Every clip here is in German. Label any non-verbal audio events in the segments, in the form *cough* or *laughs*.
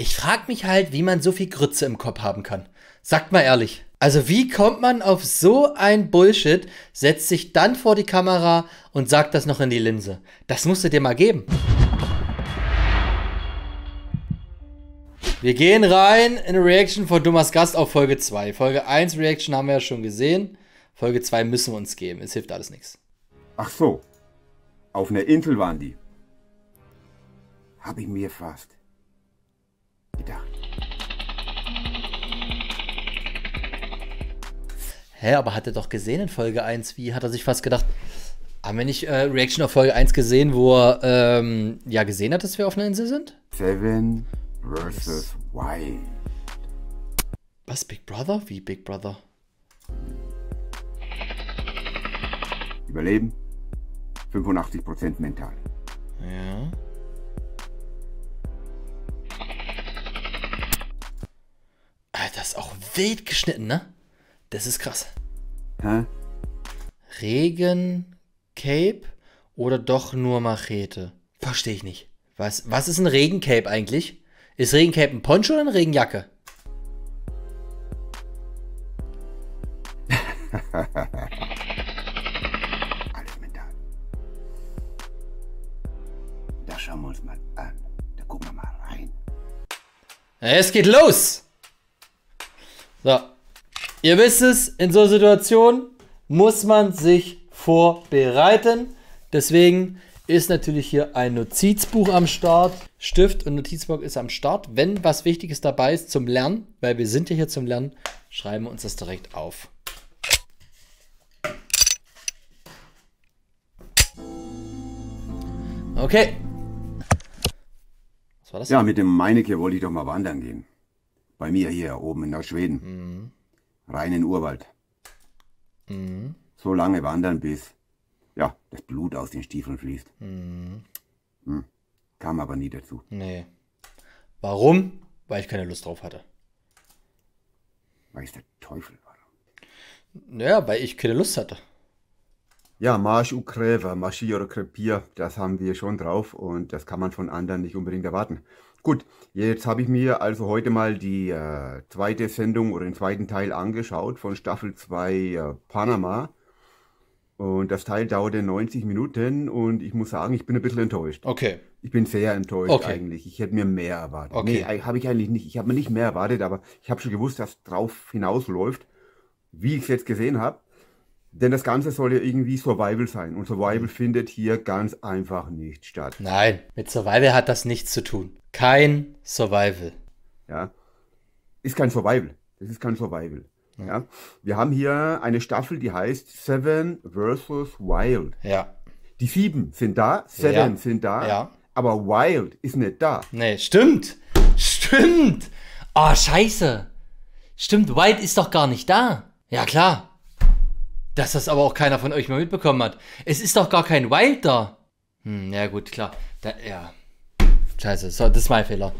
Ich frag mich halt, wie man so viel Grütze im Kopf haben kann. Sagt mal ehrlich. Also wie kommt man auf so ein Bullshit, setzt sich dann vor die Kamera und sagt das noch in die Linse? Das musst du dir mal geben. Wir gehen rein in eine Reaction von Dummers Gast auf Folge 2. Folge 1 Reaction haben wir ja schon gesehen. Folge 2 müssen wir uns geben. Es hilft alles nichts. Ach so. Auf einer Insel waren die. Hab ich mir fast gedacht. Hä, aber hat er doch gesehen in Folge 1? Wie hat er sich fast gedacht? Haben wir nicht äh, Reaction auf Folge 1 gesehen, wo er ähm, ja gesehen hat, dass wir auf einer Insel sind? Seven versus Wild. Was, Big Brother? Wie Big Brother? Überleben. 85% mental. Ja. Alter, ist auch wild geschnitten, ne? Das ist krass. Hä? Regen, Cape oder doch nur Machete? Verstehe ich nicht. Was, was ist ein Regencape eigentlich? Ist Regencape ein Poncho oder eine Regenjacke? Alles mental. Da schauen wir uns mal an. Da gucken wir mal rein. Es geht los! So. Ihr wisst es, in so Situationen muss man sich vorbereiten. Deswegen ist natürlich hier ein Notizbuch am Start. Stift und Notizbuch ist am Start. Wenn was Wichtiges dabei ist zum Lernen, weil wir sind ja hier zum Lernen, schreiben wir uns das direkt auf. Okay. Was war das? Ja, mit dem Meinecke wollte ich doch mal wandern gehen. Bei mir hier oben in Nordschweden. Mhm. Rein in Urwald. Mhm. So lange wandern, bis ja, das Blut aus den Stiefeln fließt. Mhm. Hm. Kam aber nie dazu. Nee. Warum? Weil ich keine Lust drauf hatte. Weiß der Teufel warum. Naja, weil ich keine Lust hatte. Ja, Marsch Ukräver, oder Krepier, das haben wir schon drauf und das kann man von anderen nicht unbedingt erwarten. Gut, jetzt habe ich mir also heute mal die äh, zweite Sendung oder den zweiten Teil angeschaut von Staffel 2 äh, Panama. Und das Teil dauerte 90 Minuten und ich muss sagen, ich bin ein bisschen enttäuscht. Okay. Ich bin sehr enttäuscht okay. eigentlich. Ich hätte mir mehr erwartet. Okay. Nee, habe ich eigentlich nicht. Ich habe mir nicht mehr erwartet, aber ich habe schon gewusst, dass drauf hinausläuft, wie ich es jetzt gesehen habe. Denn das Ganze soll ja irgendwie Survival sein. Und Survival mhm. findet hier ganz einfach nicht statt. Nein, mit Survival hat das nichts zu tun. Kein Survival. Ja. Ist kein Survival. Das ist kein Survival. Ja. ja. Wir haben hier eine Staffel, die heißt Seven versus Wild. Ja. Die sieben sind da, Seven ja. sind da. Ja. Aber Wild ist nicht da. Nee, stimmt. Stimmt. Oh, scheiße. Stimmt, Wild ist doch gar nicht da. Ja, klar. Dass das aber auch keiner von euch mal mitbekommen hat. Es ist doch gar kein Wild da. Hm, ja gut, klar. Da, ja. Scheiße, so, das ist mein Fehler.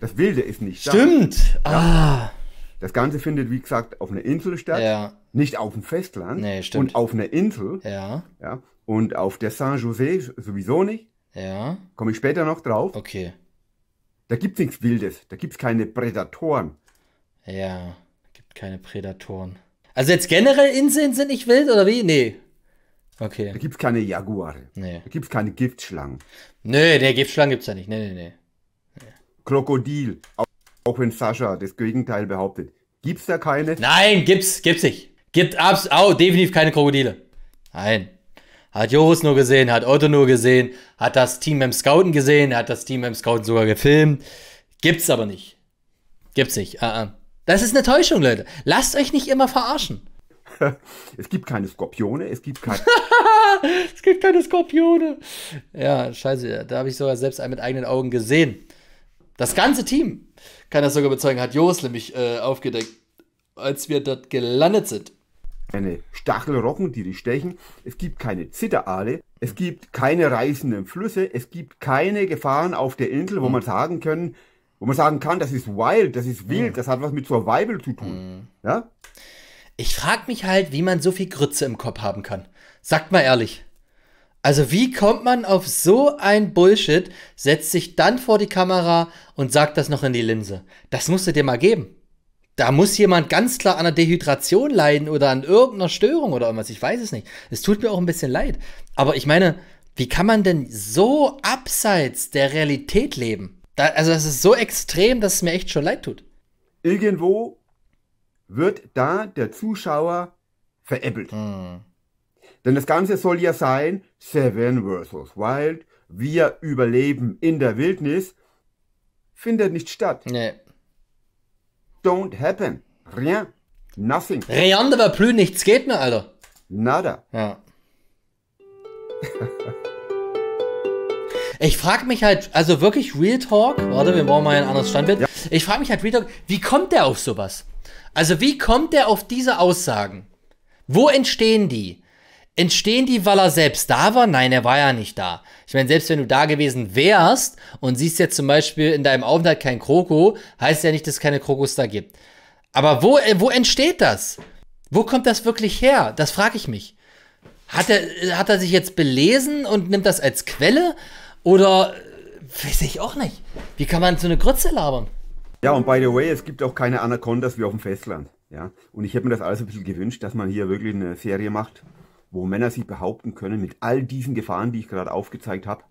Das Wilde ist nicht da. Stimmt. Ah. Das Ganze findet, wie gesagt, auf einer Insel statt. Ja. Nicht auf dem Festland. Nee, stimmt. Und auf einer Insel. Ja. ja. Und auf der San Jose sowieso nicht. Ja. Komme ich später noch drauf. Okay. Da gibt es nichts Wildes. Da gibt es keine Prädatoren. Ja, gibt keine Prädatoren. Also jetzt generell Inseln sind nicht wild oder wie? Nee. Okay. Da gibt es keine Jaguare. Nee. Da gibt es keine Giftschlangen. Nee, nee, Giftschlangen gibt es ja nicht. Nee, nee, nee. Krokodil. Auch, auch, wenn Sascha das Gegenteil behauptet. Gibt's da keine? Nein, gibt's, gibt's nicht. Gibt abs oh, definitiv keine Krokodile. Nein. Hat Joris nur gesehen, hat Otto nur gesehen, hat das Team beim Scouten gesehen, hat das Team beim Scouten sogar gefilmt. Gibt's aber nicht. Gibt's nicht. Ah, uh ah. -uh. Das ist eine Täuschung, Leute. Lasst euch nicht immer verarschen. *laughs* Es gibt keine Skorpione, es gibt keine. *laughs* es gibt keine Skorpione. Ja, scheiße, da habe ich sogar selbst einen mit eigenen Augen gesehen. Das ganze Team kann das sogar bezeugen, hat Jos nämlich äh, aufgedeckt, als wir dort gelandet sind. Eine Stachelrocken, die dich stechen. Es gibt keine Zitterale. Es gibt keine reißenden Flüsse. Es gibt keine Gefahren auf der Insel, wo hm. man sagen können, wo man sagen kann, das ist wild, das ist wild, mhm. das hat was mit Survival zu tun. Mhm. Ja? Ich frage mich halt, wie man so viel Grütze im Kopf haben kann. Sagt mal ehrlich. Also wie kommt man auf so ein Bullshit, setzt sich dann vor die Kamera und sagt das noch in die Linse? Das musst du dir mal geben. Da muss jemand ganz klar an einer Dehydration leiden oder an irgendeiner Störung oder irgendwas. Ich weiß es nicht. Es tut mir auch ein bisschen leid. Aber ich meine, wie kann man denn so abseits der Realität leben? Da, also das ist so extrem, dass es mir echt schon leid tut. Irgendwo wird da der Zuschauer veräppelt. Hm. Denn das Ganze soll ja sein, Seven vs. Wild, wir überleben in der Wildnis, findet nicht statt. Nee. Don't happen. Rien. Nothing. Rien de plus, nichts geht mehr, Alter. Nada. Ja. *laughs* Ich frage mich halt, also wirklich Real Talk, warte, wir brauchen mal ein anderes Standbild. Ja. Ich frage mich halt Real Talk, wie kommt der auf sowas? Also wie kommt der auf diese Aussagen? Wo entstehen die? Entstehen die, weil er selbst da war? Nein, er war ja nicht da. Ich meine, selbst wenn du da gewesen wärst und siehst jetzt zum Beispiel in deinem Aufenthalt kein Kroko, heißt ja nicht, dass es keine Krokos da gibt. Aber wo, äh, wo entsteht das? Wo kommt das wirklich her? Das frage ich mich. Hat er, hat er sich jetzt belesen und nimmt das als Quelle? Oder weiß ich auch nicht. Wie kann man so eine Grütze labern? Ja, und by the way, es gibt auch keine Anacondas wie auf dem Festland. Ja, und ich hätte mir das alles ein bisschen gewünscht, dass man hier wirklich eine Serie macht, wo Männer sich behaupten können mit all diesen Gefahren, die ich gerade aufgezeigt habe.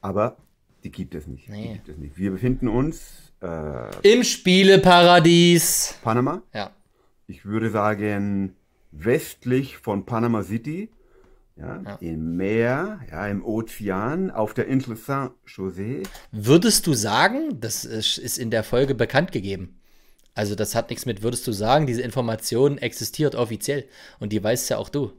Aber die gibt es nicht. Nee. Die gibt es nicht. Wir befinden uns äh, im Spieleparadies. Panama? Ja. Ich würde sagen, westlich von Panama City ja, ja. im Meer, ja, im Ozean, auf der Insel Saint-José. Würdest du sagen, das ist in der Folge bekannt gegeben. Also das hat nichts mit würdest du sagen, diese Information existiert offiziell und die weißt ja auch du.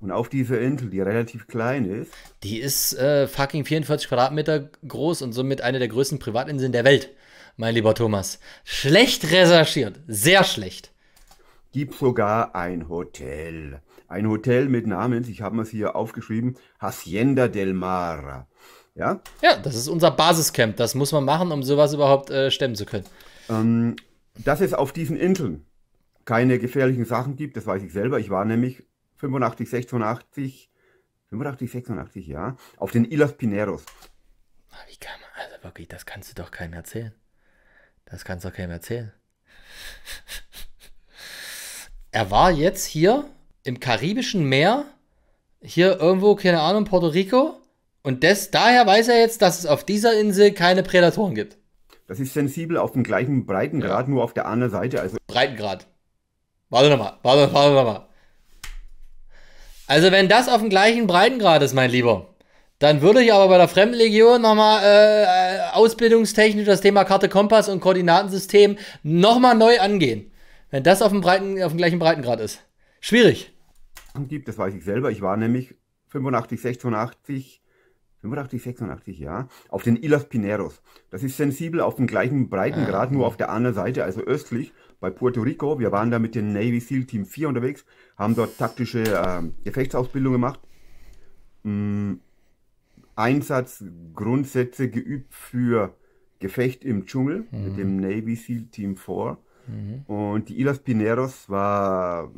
Und auf dieser Insel, die relativ klein ist. Die ist äh, fucking 44 Quadratmeter groß und somit eine der größten Privatinseln der Welt, mein lieber Thomas. Schlecht recherchiert, sehr schlecht. Gibt sogar ein Hotel. Ein Hotel mit Namen, ich habe es hier aufgeschrieben, Hacienda del Mar. Ja? ja, das ist unser Basiscamp. Das muss man machen, um sowas überhaupt äh, stemmen zu können. Ähm, dass es auf diesen Inseln keine gefährlichen Sachen gibt, das weiß ich selber. Ich war nämlich 85, 86, 85, 86, ja, auf den Ilas Pineros. Ah, wie kann man, also wirklich, das kannst du doch keinem erzählen. Das kannst du doch keinem erzählen. *laughs* er war jetzt hier im Karibischen Meer, hier irgendwo, keine Ahnung, Puerto Rico. Und des, daher weiß er jetzt, dass es auf dieser Insel keine Prädatoren gibt. Das ist sensibel auf dem gleichen Breitengrad, ja. nur auf der anderen Seite. Also Breitengrad. Warte nochmal, warte, warte nochmal. Also wenn das auf dem gleichen Breitengrad ist, mein Lieber, dann würde ich aber bei der Fremdenlegion nochmal äh, ausbildungstechnisch das Thema Karte Kompass und Koordinatensystem nochmal neu angehen. Wenn das auf dem, breiten, auf dem gleichen Breitengrad ist. Schwierig gibt, das weiß ich selber. Ich war nämlich 85, 86, 85, 86, ja, auf den Ilas Pineros. Das ist sensibel auf dem gleichen Breitengrad, ja. nur auf der anderen Seite, also östlich bei Puerto Rico. Wir waren da mit dem Navy SEAL Team 4 unterwegs, haben dort taktische äh, Gefechtsausbildung gemacht, mh, mm, Einsatzgrundsätze geübt für Gefecht im Dschungel mhm. mit dem Navy SEAL Team 4. Mhm. Und die Ilas Pineros war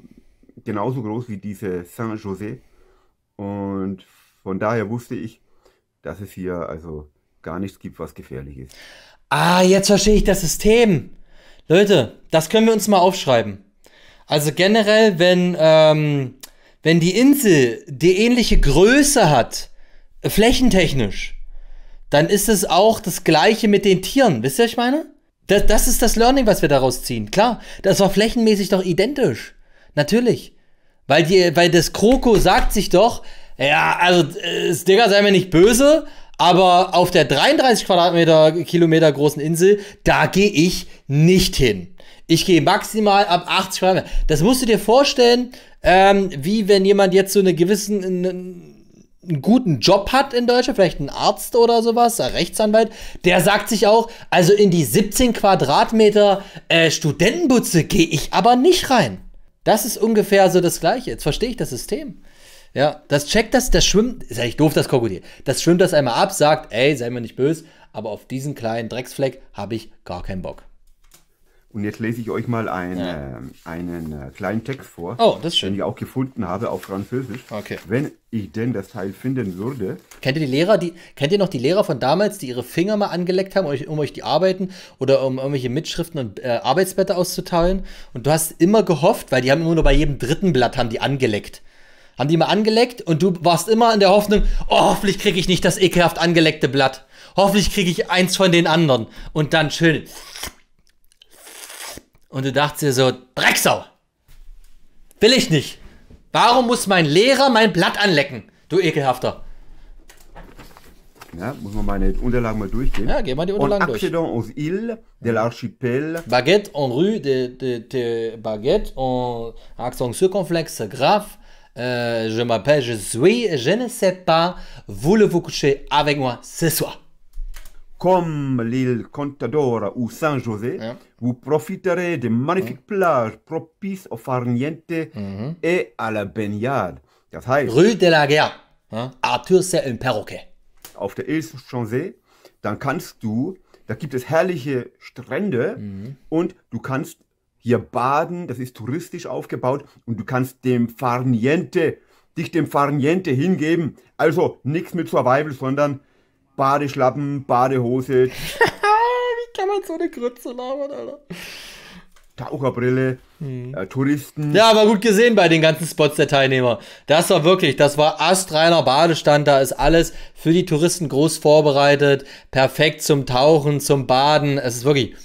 genauso groß wie diese Saint José. Und von daher wusste ich, dass es hier also gar nichts gibt, was gefährlich ist. Ah, jetzt verstehe ich das System. Leute, das können wir uns mal aufschreiben. Also generell, wenn, ähm, wenn die Insel die ähnliche Größe hat, äh, flächentechnisch, dann ist es auch das gleiche mit den Tieren. Wisst ihr, was ich meine? Das, das ist das Learning, was wir daraus ziehen. Klar, das war flächenmäßig doch identisch. Natürlich. Weil, die, weil das Kroko sagt sich doch, ja, also äh, Digga, sei mir nicht böse, aber auf der 33 Quadratmeter Kilometer großen Insel, da gehe ich nicht hin. Ich gehe maximal ab 80 Quadratmeter. Das musst du dir vorstellen, ähm, wie wenn jemand jetzt so eine gewissen, einen, einen guten Job hat in Deutschland, vielleicht ein Arzt oder sowas, ein Rechtsanwalt, der sagt sich auch, also in die 17 Quadratmeter äh, Studentenbutze gehe ich aber nicht rein. Das ist ungefähr so das Gleiche. Jetzt verstehe ich das System. Ja, das checkt das, das schwimmt, ist eigentlich doof, das Krokodil. Das schwimmt das einmal ab, sagt, ey, sei mir nicht böse, aber auf diesen kleinen Drecksfleck habe ich gar keinen Bock. Und jetzt lese ich euch mal ähm, einen, ja. Äh, einen kleinen Text vor, oh, das ist schön. den ich auch gefunden habe auf Französisch. Okay. Wenn ich denn das Teil finden würde. Kennt ihr die Lehrer, die, kennt ihr noch die Lehrer von damals, die ihre Finger mal angeleckt haben, um euch, die Arbeiten oder um irgendwelche Mitschriften und äh, Arbeitsblätter auszuteilen? Und du hast immer gehofft, weil die haben immer nur bei jedem dritten Blatt haben die angeleckt. Haben die mal angeleckt und du warst immer in der Hoffnung, oh, hoffentlich kriege ich nicht das ekelhaft angeleckte Blatt. Hoffentlich kriege ich eins von den anderen. Und dann schön und du dachtest dir so, Drecksau! Will ich nicht! Warum muss mein Lehrer mein Blatt anlecken, du ekelhafter? Ja, muss man meine Unterlagen mal durchgehen. Ja, gehen wir die Unterlagen en accédant durch. aux îles de l'archipel. Baguette en rue de, de, de Baguette en accent circonflexe grave. Euh, je m'appelle, je suis, je ne sais pas. Voulez-vous coucher avec moi ce soir? comme l'île Contadora ou San José, ja. vous profiterez de magnifiques mhm. plages propices au farniente mhm. et à la baignade. Das heißt, Rue de la Guerre, ja. Arthur c'est un perroquet. Auf der Île José, dann kannst du, da gibt es herrliche Strände mhm. und du kannst hier baden, das ist touristisch aufgebaut und du kannst dem Farniente, dich dem Farniente hingeben. Also nichts mit Survival, sondern Badeschlappen, Badehose. *laughs* Wie kann man so eine Grütze labern, Alter? Taucherbrille, hm. äh, Touristen. Ja, aber gut gesehen bei den ganzen Spots der Teilnehmer. Das war wirklich, das war astreiner Badestand. Da ist alles für die Touristen groß vorbereitet. Perfekt zum Tauchen, zum Baden. Es ist wirklich.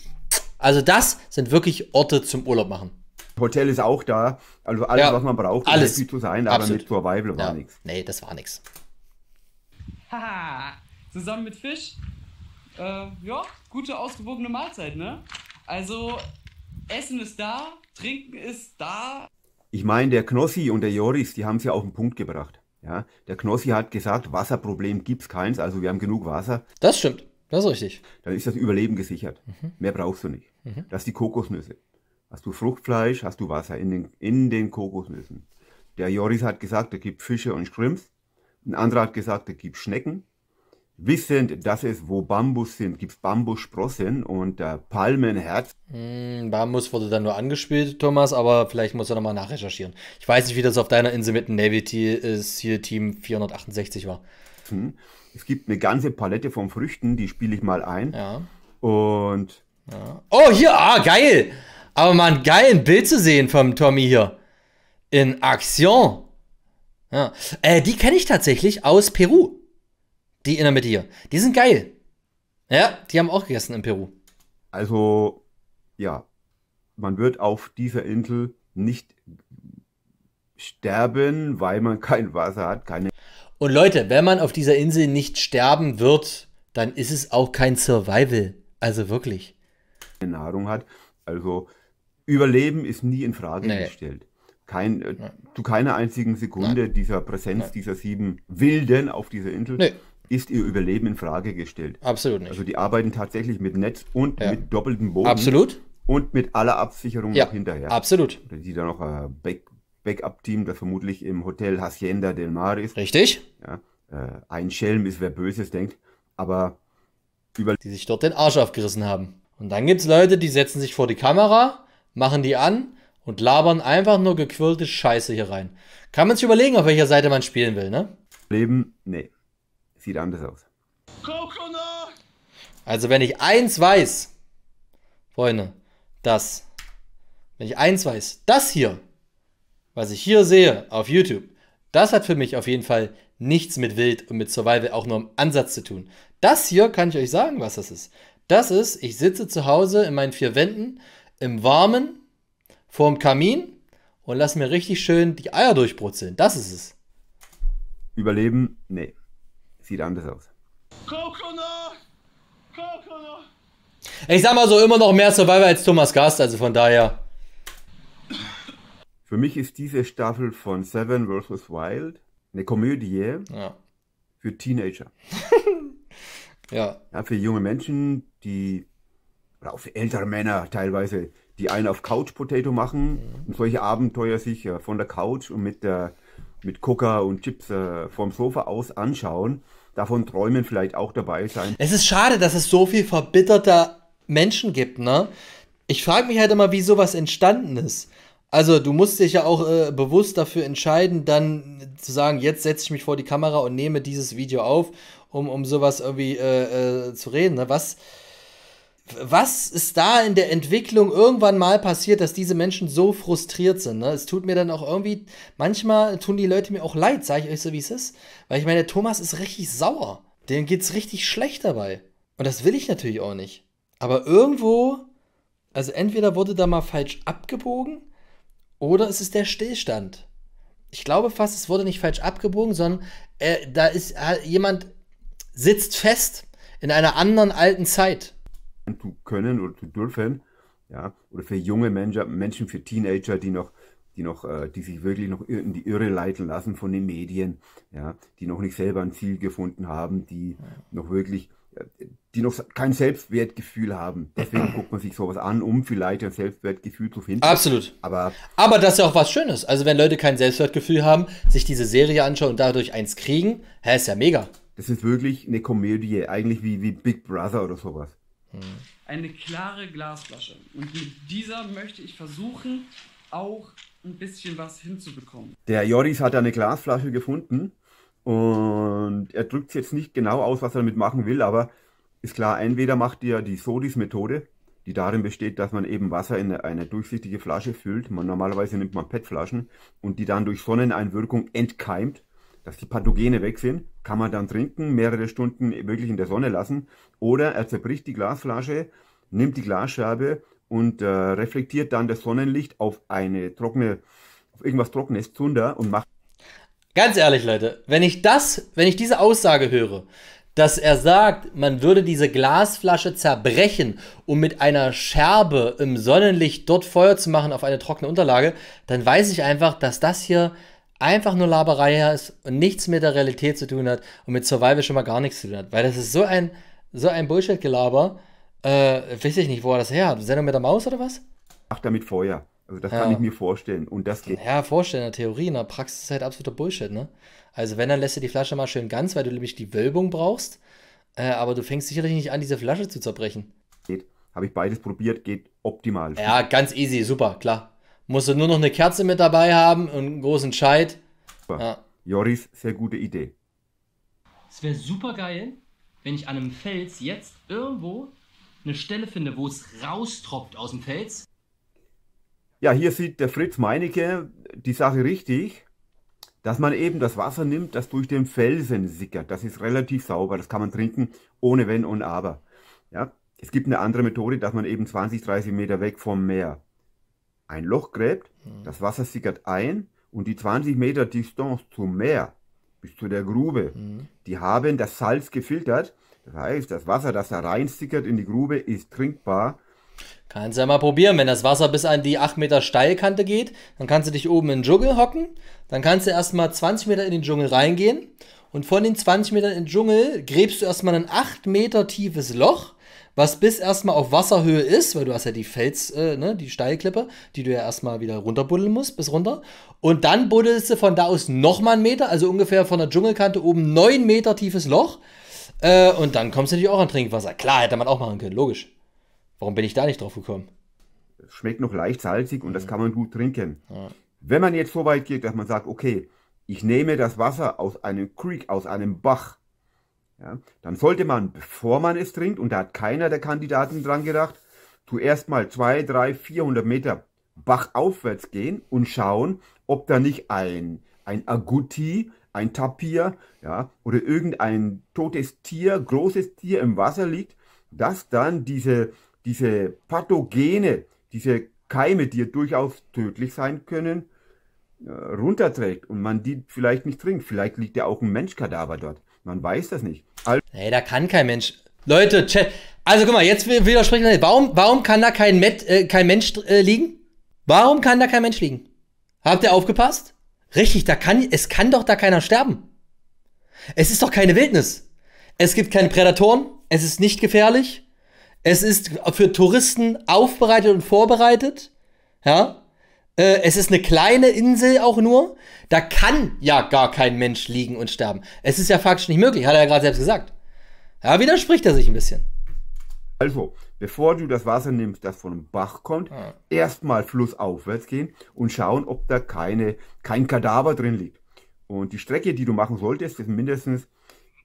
Also, das sind wirklich Orte zum Urlaub machen. Hotel ist auch da. Also, alles, ja, was man braucht, um alles. zu sein. Aber Absolut. mit Survival war ja. nichts. Nee, das war nichts. Haha zusammen mit Fisch. Äh, ja, gute ausgewogene Mahlzeit, ne? Also, Essen ist da, Trinken ist da. Ich meine, der Knossi und der Joris, die haben es ja auf den Punkt gebracht. Ja, der Knossi hat gesagt, Wasserproblem gibt es keins, also wir haben genug Wasser. Das stimmt, das ist richtig. Dann ist das Überleben gesichert. Mhm. Mehr brauchst du nicht. Mhm. Das sind die Kokosnüsse. Hast du Fruchtfleisch, hast du Wasser in den, in den Kokosnüssen. Der Joris hat gesagt, er gibt Fische und Schrimps. Ein anderer hat gesagt, er gibt Schnecken wissend, dass es wo Bambus sind, gibt es Bambussprossen und äh, Palmenherz. Mm, Bambus wurde dann nur angespielt, Thomas, aber vielleicht muss er nochmal nachrecherchieren. Ich weiß nicht, wie das auf deiner Insel mit dem Navy äh, Team 468 war. Hm. Es gibt eine ganze Palette von Früchten, die spiele ich mal ein. Ja. Und. Ja. Oh, hier, ah, geil! Aber mal ein geiles Bild zu sehen vom Tommy hier. In Aktion. Ja. Äh, die kenne ich tatsächlich aus Peru. Die in der Mitte hier. Die sind geil. Ja, die haben auch gegessen in Peru. Also, ja. Man wird auf dieser Insel nicht sterben, weil man kein Wasser hat, keine. Und Leute, wenn man auf dieser Insel nicht sterben wird, dann ist es auch kein Survival. Also wirklich. Nahrung hat. Also Überleben ist nie in Frage nee. gestellt. Kein, äh, zu keiner einzigen Sekunde Nein. dieser Präsenz Nein. dieser sieben Wilden auf dieser Insel. Nee ist ihr Überleben in Frage gestellt. Absolut nicht. Also die arbeiten tatsächlich mit Netz und ja. mit doppeltem Boden. Absolut. Und mit aller Absicherung ja, hinterher. Absolut. Die da noch ein äh, Back Backup-Team, das vermutlich im Hotel Hacienda del Mar ist. Richtig. Ja, äh, ein Schelm ist, wer Böses denkt. Aber über die sich dort den Arsch aufgerissen haben. Und dann gibt es Leute, die setzen sich vor die Kamera, machen die an und labern einfach nur gequirlte Scheiße hier rein. Kann man sich überlegen, auf welcher Seite man spielen will, ne? Leben, nee. Sieht anders aus. Also wenn ich eins weiß, Freunde, dass, wenn ich eins weiß, das hier, was ich hier sehe auf YouTube, das hat für mich auf jeden Fall nichts mit Wild und mit Survival auch nur im Ansatz zu tun. Das hier kann ich euch sagen, was das ist. Das ist, ich sitze zu Hause in meinen vier Wänden, im Warmen, vorm Kamin und lasse mir richtig schön die Eier durchbrutzeln. Das ist es. Überleben? Nee. Sieht anders aus. Ich sag mal so, immer noch mehr Survivor als Thomas Gast, also von daher. Für mich ist diese Staffel von Seven vs. Wild eine Komödie ja. für Teenager. *laughs* ja. ja. Für junge Menschen, die, oder auch für ältere Männer teilweise, die einen auf Couch Potato machen mhm. und solche Abenteuer sich äh, von der Couch und mit, der, mit Coca und Chips äh, vom Sofa aus anschauen davon träumen, vielleicht auch dabei sein. Es ist schade, dass es so viel verbitterter Menschen gibt, ne? Ich frage mich halt immer, wie sowas entstanden ist. Also du musst dich ja auch äh, bewusst dafür entscheiden, dann zu sagen, jetzt setze ich mich vor die Kamera und nehme dieses Video auf, um, um sowas irgendwie äh, äh, zu reden. Ne? Was, was ist da in der Entwicklung irgendwann mal passiert, dass diese Menschen so frustriert sind? Ne? Es tut mir dann auch irgendwie, manchmal tun die Leute mir auch leid, sage ich euch so, wie es ist. Weil ich meine, der Thomas ist richtig sauer. Dem geht's richtig schlecht dabei. Und das will ich natürlich auch nicht. Aber irgendwo, also entweder wurde da mal falsch abgebogen oder es ist der Stillstand. Ich glaube fast, es wurde nicht falsch abgebogen, sondern äh, da ist äh, jemand sitzt fest in einer anderen alten Zeit zu können oder zu dürfen, ja, oder für junge Menschen, Menschen für Teenager, die noch, die noch, äh, die sich wirklich noch in die Irre leiten lassen von den Medien, ja, die noch nicht selber ein Ziel gefunden haben, die noch wirklich, äh, die noch kein Selbstwertgefühl haben. Deswegen guckt man sich sowas an, um vielleicht ein Selbstwertgefühl zu finden. Absolut. Aber, Aber das ist ja auch was Schönes. Also wenn Leute kein Selbstwertgefühl haben, sich diese Serie anschauen und dadurch eins kriegen, hä, ist ja mega. Das ist wirklich eine Komödie, eigentlich wie, wie Big Brother oder sowas. Eine klare Glasflasche. Und mit dieser möchte ich versuchen, auch ein bisschen was hinzubekommen. Der Joris hat eine Glasflasche gefunden und er drückt jetzt nicht genau aus, was er damit machen will, aber ist klar, entweder macht er die Sodis-Methode, die darin besteht, dass man eben Wasser in eine, eine durchsichtige Flasche füllt. Man, normalerweise nimmt man PET-Flaschen und die dann durch Sonneneinwirkung entkeimt dass die Pathogene weg sind, kann man dann trinken, mehrere Stunden wirklich in der Sonne lassen. Oder er zerbricht die Glasflasche, nimmt die Glasscherbe und äh, reflektiert dann das Sonnenlicht auf eine trockene, auf irgendwas trockenes Zunder und macht. Ganz ehrlich, Leute, wenn ich das, wenn ich diese Aussage höre, dass er sagt, man würde diese Glasflasche zerbrechen, um mit einer Scherbe im Sonnenlicht dort Feuer zu machen auf eine trockene Unterlage, dann weiß ich einfach, dass das hier einfach nur Laberei ist und nichts mit der Realität zu tun hat und mit Survival schon mal gar nichts zu tun hat. Weil das ist so ein, so ein Bullshit-Gelaber. Äh, weiß ich nicht, wo er das her hat. Sendung mit der Maus oder was? Ach, damit Feuer. Also das ja. kann ich mir vorstellen. Und das geht. Ja, vorstellen, in der Theorie, in der Praxis ist halt absoluter Bullshit, ne? Also wenn, dann lässt du die Flasche mal schön ganz, weil du nämlich die Wölbung brauchst. Äh, aber du fängst sicherlich nicht an, diese Flasche zu zerbrechen. Geht. Habe ich beides probiert, geht optimal. Ja, ganz easy, super, klar. Musst du nur noch eine Kerze mit dabei haben und einen großen Scheit. Ja. Joris, sehr gute Idee. Es wäre super geil, wenn ich an einem Fels jetzt irgendwo eine Stelle finde, wo es raustropft aus dem Fels. Ja, hier sieht der Fritz Meinecke die Sache richtig, dass man eben das Wasser nimmt, das durch den Felsen sickert. Das ist relativ sauber, das kann man trinken, ohne Wenn und Aber. Ja, es gibt eine andere Methode, dass man eben 20, 30 Meter weg vom Meer ein Loch gräbt, mhm. das Wasser sickert ein und die 20 Meter Distanz zum Meer bis zu der Grube, mhm. die haben das Salz gefiltert. Das heißt, das Wasser, das da rein sickert in die Grube, ist trinkbar. Kannst ja mal probieren, wenn das Wasser bis an die 8 Meter Steilkante geht, dann kannst du dich oben in den Dschungel hocken, dann kannst du erstmal 20 Meter in den Dschungel reingehen und von den 20 Metern in den Dschungel gräbst du erstmal ein 8 Meter tiefes Loch was bis erstmal auf Wasserhöhe ist, weil du hast ja die Fels, äh, ne, die Steilklippe, die du ja erstmal wieder runterbuddeln musst, bis runter. Und dann buddelst du von da aus nochmal einen Meter, also ungefähr von der Dschungelkante oben neun Meter tiefes Loch. Äh, und dann kommst du natürlich auch an Trinkwasser. Klar, hätte man auch machen können, logisch. Warum bin ich da nicht drauf gekommen? Schmeckt noch leicht salzig und mhm. das kann man gut trinken. Ja. Wenn man jetzt so weit geht, dass man sagt, okay, ich nehme das Wasser aus einem Creek, aus einem Bach, ja, dann sollte man, bevor man es trinkt, und da hat keiner der Kandidaten dran gedacht, zuerst mal 2, 3, 400 Meter bachaufwärts gehen und schauen, ob da nicht ein, ein Agouti, ein Tapir ja, oder irgendein totes Tier, großes Tier im Wasser liegt, das dann diese, diese Pathogene, diese Keime, die ja durchaus tödlich sein können, äh, runterträgt und man die vielleicht nicht trinkt. Vielleicht liegt ja auch ein Menschkadaver dort. Man weiß das nicht. Also hey, da kann kein Mensch. Leute, Chat. Also guck mal, jetzt widersprechen wir. Warum, warum kann da kein, Met, äh, kein Mensch äh, liegen? Warum kann da kein Mensch liegen? Habt ihr aufgepasst? Richtig, da kann, es kann doch da keiner sterben. Es ist doch keine Wildnis. Es gibt keine Prädatoren. Es ist nicht gefährlich. Es ist für Touristen aufbereitet und vorbereitet. Ja, äh, es ist eine kleine Insel auch nur. Da kann ja gar kein Mensch liegen und sterben. Es ist ja faktisch nicht möglich, hat er ja gerade selbst gesagt. Ja, widerspricht er sich ein bisschen. Also, bevor du das Wasser nimmst, das von einem Bach kommt, ah. erstmal flussaufwärts gehen und schauen, ob da keine, kein Kadaver drin liegt. Und die Strecke, die du machen solltest, ist mindestens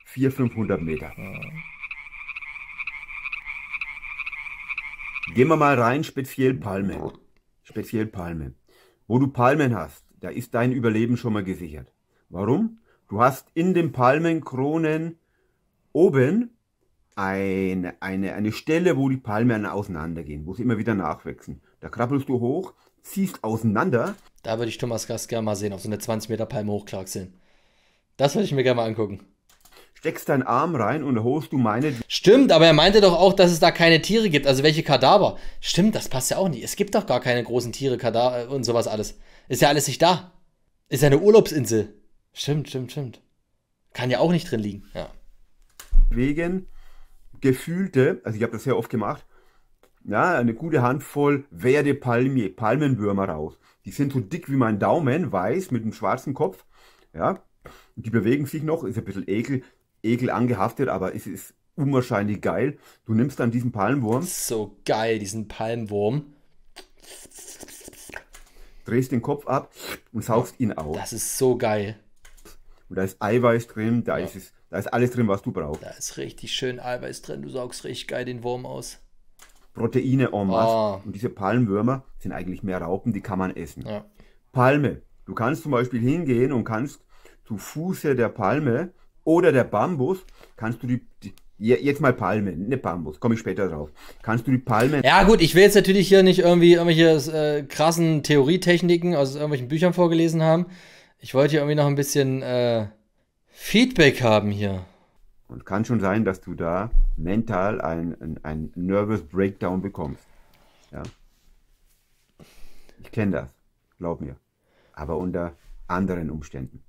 400, 500 Meter. Ah. Gehen wir mal rein, speziell Palme. Speziell Palme. Wo du Palmen hast, da ist dein Überleben schon mal gesichert. Warum? Du hast in den Palmenkronen oben eine, eine, eine Stelle, wo die Palmen auseinandergehen, wo sie immer wieder nachwachsen. Da krabbelst du hoch, ziehst auseinander. Da würde ich Thomas Gast gerne mal sehen, auf so eine 20 Meter Palme hochkraxeln. Das würde ich mir gerne mal angucken steckst deinen Arm rein und holst du meine. Stimmt, aber er meinte doch auch, dass es da keine Tiere gibt. Also welche Kadaver? Stimmt, das passt ja auch nicht. Es gibt doch gar keine großen Tiere, Kadaver äh, und sowas alles. Ist ja alles nicht da. Ist ja eine Urlaubsinsel. Stimmt, stimmt, stimmt. Kann ja auch nicht drin liegen. Ja. Wegen gefühlte, also ich habe das sehr oft gemacht, ja, eine gute Handvoll Verde Palmenwürmer raus. Die sind so dick wie mein Daumen, weiß, mit einem schwarzen Kopf. Ja, die bewegen sich noch, ist ein bisschen ekel, Ekel angehaftet, aber es ist unwahrscheinlich geil. Du nimmst dann diesen Palmwurm. So geil, diesen Palmwurm. Drehst den Kopf ab und saugst ihn auf. Das ist so geil. Und da ist Eiweiß drin, da, ja. ist, es, da ist alles drin, was du brauchst. Da ist richtig schön Eiweiß drin, du saugst richtig geil den Wurm aus. Proteine en masse. Oh. Und diese Palmwürmer sind eigentlich mehr Raupen, die kann man essen. Ja. Palme. Du kannst zum Beispiel hingehen und kannst zu Fuße der Palme oder der Bambus, kannst du die, die Jetzt mal Palme, ne Bambus, komme ich später drauf. Kannst du die Palme. Ja, gut, ich will jetzt natürlich hier nicht irgendwie irgendwelche äh, krassen Theorietechniken aus irgendwelchen Büchern vorgelesen haben. Ich wollte hier irgendwie noch ein bisschen äh, Feedback haben hier. Und kann schon sein, dass du da mental ein, ein, ein Nervous Breakdown bekommst. Ja. Ich kenne das, glaub mir. Aber unter anderen Umständen.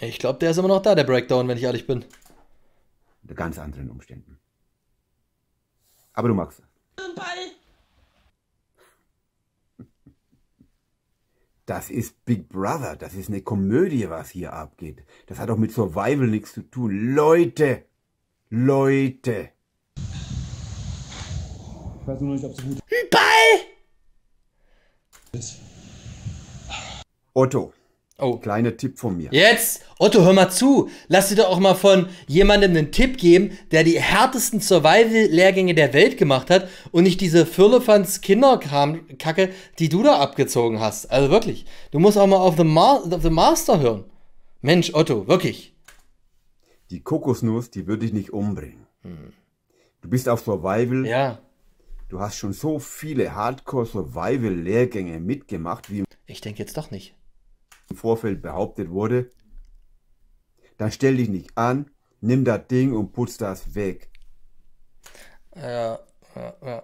Ich glaube, der ist immer noch da, der Breakdown, wenn ich ehrlich bin. Unter ganz anderen Umständen. Aber du magst es. Ball. Das ist Big Brother, das ist eine Komödie, was hier abgeht. Das hat auch mit Survival nichts zu tun. Leute! Leute! Ich weiß nur nicht, ob es gut ist. Ball! Otto. Oh. Kleiner Tipp von mir. Jetzt! Otto, hör mal zu. Lass dir doch auch mal von jemandem einen Tipp geben, der die härtesten Survival-Lehrgänge der Welt gemacht hat und nicht diese Firlefanz Kinderkram-Kacke, die du da abgezogen hast. Also wirklich. Du musst auch mal auf the, Ma the Master hören. Mensch, Otto, wirklich. Die Kokosnuss, die würde ich nicht umbringen. Hm. Du bist auf Survival. Ja. Du hast schon so viele Hardcore-Survival-Lehrgänge mitgemacht wie. Ich denke jetzt doch nicht im Vorfeld behauptet wurde, dann stell dich nicht an, nimm das Ding und putz das weg. Ja, ja, ja.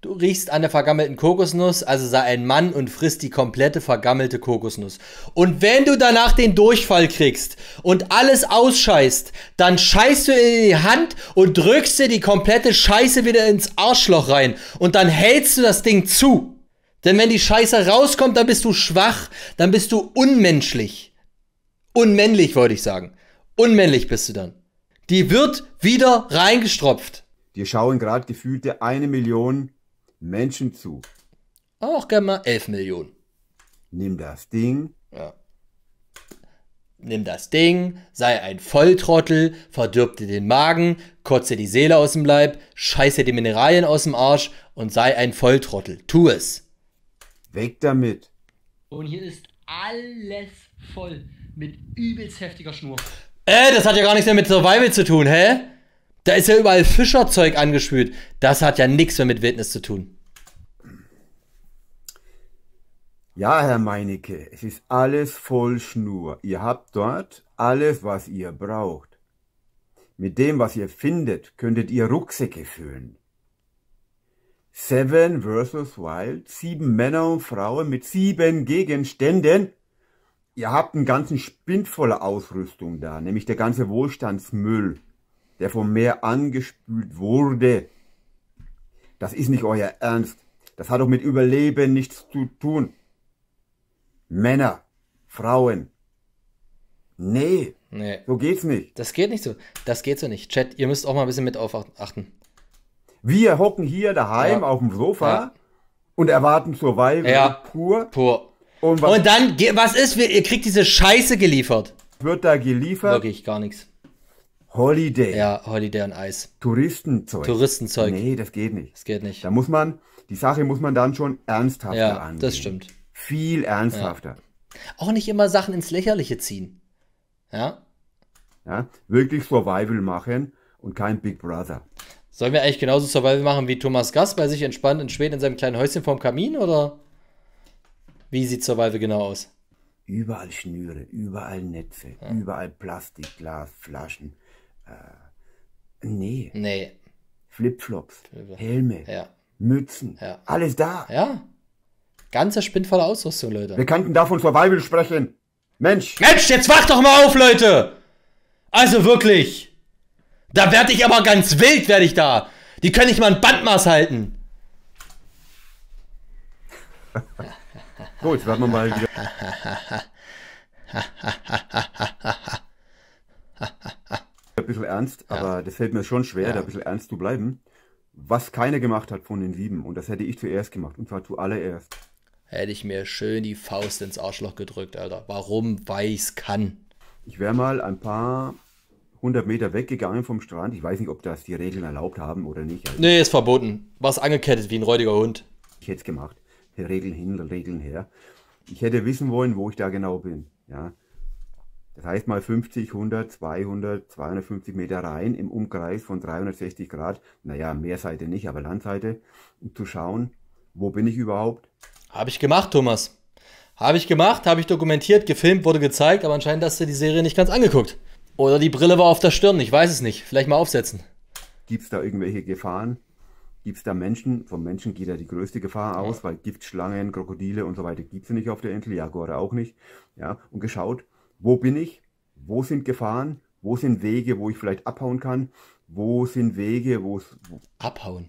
Du riechst an der vergammelten Kokosnuss, also sei ein Mann und frisst die komplette vergammelte Kokosnuss. Und wenn du danach den Durchfall kriegst und alles ausscheißt, dann scheißt du in die Hand und drückst dir die komplette Scheiße wieder ins Arschloch rein und dann hältst du das Ding zu. Denn wenn die Scheiße rauskommt, dann bist du schwach, dann bist du unmenschlich. Unmännlich wollte ich sagen. Unmännlich bist du dann. Die wird wieder reingestropft. Dir schauen gerade gefühlte eine Million Menschen zu. Auch gerne mal elf Millionen. Nimm das Ding. Ja. Nimm das Ding, sei ein Volltrottel, verdirb dir den Magen, kotze die Seele aus dem Leib, scheiße die Mineralien aus dem Arsch und sei ein Volltrottel. Tu es. Weg damit. Und hier ist alles voll mit übelst heftiger Schnur. Äh, das hat ja gar nichts mehr mit Survival zu tun, hä? Da ist ja überall Fischerzeug angespült. Das hat ja nichts mehr mit Wildnis zu tun. Ja, Herr Meinecke, es ist alles voll Schnur. Ihr habt dort alles, was ihr braucht. Mit dem, was ihr findet, könntet ihr Rucksäcke füllen. Seven vs. Wild, sieben Männer und Frauen mit sieben Gegenständen. Ihr habt einen ganzen Spind voller Ausrüstung da, nämlich der ganze Wohlstandsmüll, der vom Meer angespült wurde. Das ist nicht euer Ernst. Das hat doch mit Überleben nichts zu tun. Männer, Frauen. Nee, nee. so geht's nicht. Das geht nicht so. Das geht so nicht. Chat, ihr müsst auch mal ein bisschen mit aufachten. Wir hocken hier daheim ja. auf dem Sofa ja. und erwarten Survival ja. pur. Pur. Und, was und dann, was ist, ihr kriegt diese Scheiße geliefert. Wird da geliefert? Wirklich, gar nichts. Holiday. Ja, Holiday und Eis. Touristenzeug. Touristenzeug. Nee, das geht nicht. Das geht nicht. Da muss man, die Sache muss man dann schon ernsthafter ja, angehen. das stimmt. Viel ernsthafter. Ja. Auch nicht immer Sachen ins Lächerliche ziehen. Ja? Ja, wirklich Survival machen und kein Big Brother. Sollen wir eigentlich genauso Survival machen wie Thomas Gast bei sich entspannt in Schweden in seinem kleinen Häuschen vorm Kamin oder wie sieht Survival genau aus? Überall Schnüre, überall Netze, ja. überall Plastik, Glas, Flaschen. Äh, nee. Nee. Flipflops, Helme, ja. Mützen, ja. alles da. Ja. Ganze spinnvolle Ausrüstung, Leute. Wir könnten davon Survival sprechen. Mensch. Mensch, jetzt wacht doch mal auf, Leute. Also wirklich. Da werde ich aber ganz wild, werde ich da. Die können nicht mal ein Bandmaß halten. so, jetzt werden wir mal wieder. ein bisschen ernst, aber ja. das fällt mir schon schwer, ja. da ein bisschen ernst zu bleiben. Was keiner gemacht hat von den sieben, und das hätte ich zuerst gemacht, und zwar zuallererst. Hätte ich mir schön die Faust ins Arschloch gedrückt, Alter. Warum? Weil ich's kann. Ich werde mal ein paar 100 Meter weggegangen vom Strand. Ich weiß nicht, ob das die Regeln erlaubt haben oder nicht. Also nee, ist verboten. Warst angekettet wie ein räudiger Hund. Ich hätte es gemacht. Regeln hin, Regeln her. Ich hätte wissen wollen, wo ich da genau bin. Ja. Das heißt mal 50, 100, 200, 250 Meter rein im Umkreis von 360 Grad. Naja, Meerseite nicht, aber Landseite. Um zu schauen, wo bin ich überhaupt. Habe ich gemacht, Thomas. Habe ich gemacht, habe ich dokumentiert, gefilmt, wurde gezeigt, aber anscheinend hast du die Serie nicht ganz angeguckt. Oder die Brille war auf der Stirn, ich weiß es nicht. Vielleicht mal aufsetzen. Gibt es da irgendwelche Gefahren? Gibt es da Menschen? Vom Menschen geht ja die größte Gefahr aus, ja. weil Giftschlangen, Krokodile und so weiter gibt es nicht auf der Insel, Jaguare auch nicht. Ja, und geschaut, wo bin ich? Wo sind Gefahren? Wo sind Wege, wo ich vielleicht abhauen kann? Wo sind Wege, wo es. Abhauen.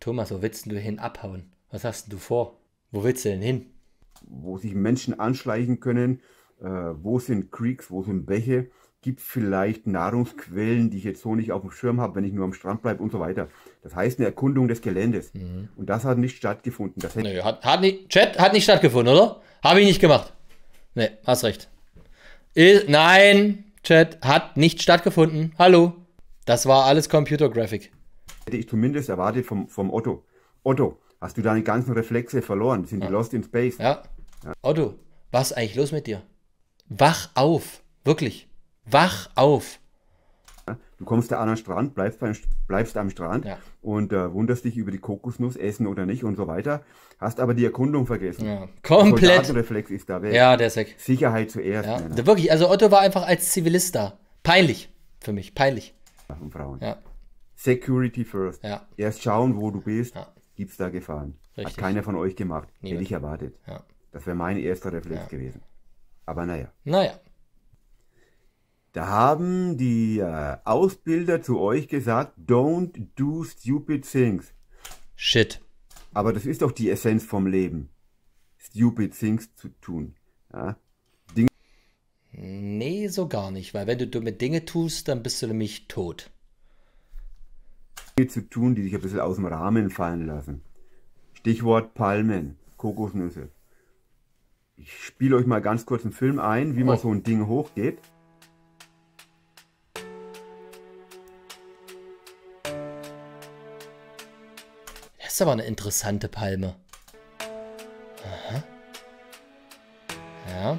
Thomas, wo willst du hin abhauen? Was hast du vor? Wo willst du denn hin? Wo sich Menschen anschleichen können, äh, wo sind Creeks, wo sind Bäche, gibt es vielleicht Nahrungsquellen, die ich jetzt so nicht auf dem Schirm habe, wenn ich nur am Strand bleibe und so weiter. Das heißt eine Erkundung des Geländes. Mhm. Und das hat nicht stattgefunden. Das Nö, hat, hat nicht, Chat hat nicht stattgefunden, oder? Habe ich nicht gemacht. Nee, hast recht. Ist, nein, Chat hat nicht stattgefunden. Hallo. Das war alles Computergrafik. Hätte ich zumindest erwartet vom, vom Otto. Otto, hast du deine ganzen Reflexe verloren? Sind ja. die lost in space? Ja. ja. Otto, was ist eigentlich los mit dir? wach auf. Wirklich. Wach auf. Du kommst da an den Strand, bleibst, beim, bleibst am Strand ja. und äh, wunderst dich über die Kokosnuss essen oder nicht und so weiter. Hast aber die Erkundung vergessen. Ja, komplett. Der Reflex ist da weg. Ja, der ist weg. Sicherheit zuerst. Ja. Wirklich, also Otto war einfach als Zivilist da. Peinlich für mich, peinlich. Und Frauen. Ja. Security first. Ja. Erst schauen, wo du bist. Ja. es da Gefahren? Richtig. Hat keiner von euch gemacht. Hätte ich erwartet. Ja. Das wäre mein erster Reflex ja. gewesen. Aber naja. Naja. Da haben die äh, Ausbilder zu euch gesagt, don't do stupid things. Shit. Aber das ist doch die Essenz vom Leben. Stupid things zu tun. Ja? Dinge nee, so gar nicht, weil wenn du dumme Dinge tust, dann bist du nämlich tot. Dinge zu tun, die sich ein bisschen aus dem Rahmen fallen lassen. Stichwort Palmen, Kokosnüsse ich spiele euch mal ganz kurz einen Film ein, wie man oh. so ein Ding hochgeht. Das ist aber eine interessante Palme. Aha. Ja.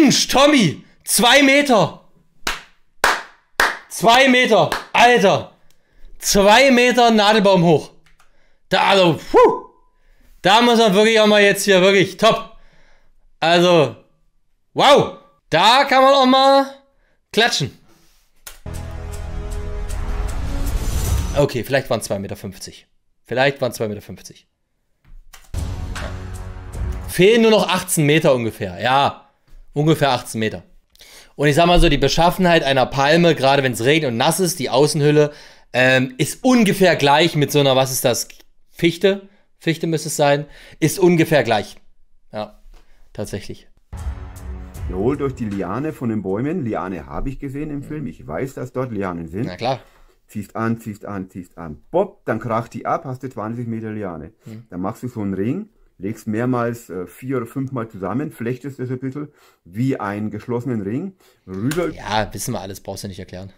Mensch, Tommy, zwei Meter. Zwei Meter, Alter. Zwei Meter Nadelbaum hoch. Da, also, puh. Da muss man wirklich auch mal jetzt hier wirklich top. Also, wow. Da kann man auch mal klatschen. Okay, vielleicht waren es 2,50 Meter. Vielleicht waren es 2,50 Meter. Fehlen nur noch 18 Meter ungefähr, ja ungefähr 18 Meter. Und ich sag mal so, die Beschaffenheit einer Palme, gerade wenn es regnet und nass ist, die Außenhülle, ähm, ist ungefähr gleich mit so einer, was ist das, Fichte? Fichte müsste es sein, ist ungefähr gleich. Ja, tatsächlich. Ihr holt euch die Liane von den Bäumen. Liane habe ich gesehen im Film. Ich weiß, dass dort Lianen sind. Na klar. Ziehst an, ziehst an, ziehst an. Bob, dann kracht die ab, hast du 20 Meter Liane. Hm. Dann machst du so einen Ring legst mehrmals äh, vier oder fünfmal zusammen, flechtest es ein bisschen wie einen geschlossenen Ring, rüber. Ja, wissen wir alles, brauchst du nicht erklären.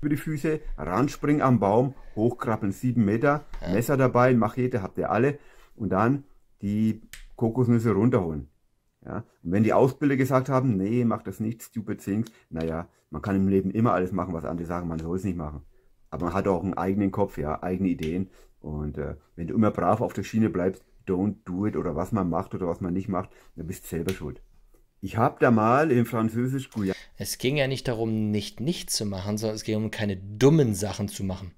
Über die Füße, ranspringen am Baum, hochkrabbeln, sieben Meter, ja. Messer dabei, Machete habt ihr alle und dann die Kokosnüsse runterholen. Ja? Und wenn die Ausbilder gesagt haben, nee, mach das nicht, stupid things, naja, man kann im Leben immer alles machen, was andere sagen, man soll es nicht machen. Aber man hat auch einen eigenen Kopf, ja, eigene Ideen. Und äh, wenn du immer brav auf der Schiene bleibst, don't do it oder was man macht oder was man nicht macht, dann bist du selber schuld. Ich habe da mal in Französisch Guyana. Es ging ja nicht darum, nicht nicht zu machen, sondern es ging um keine dummen Sachen zu machen.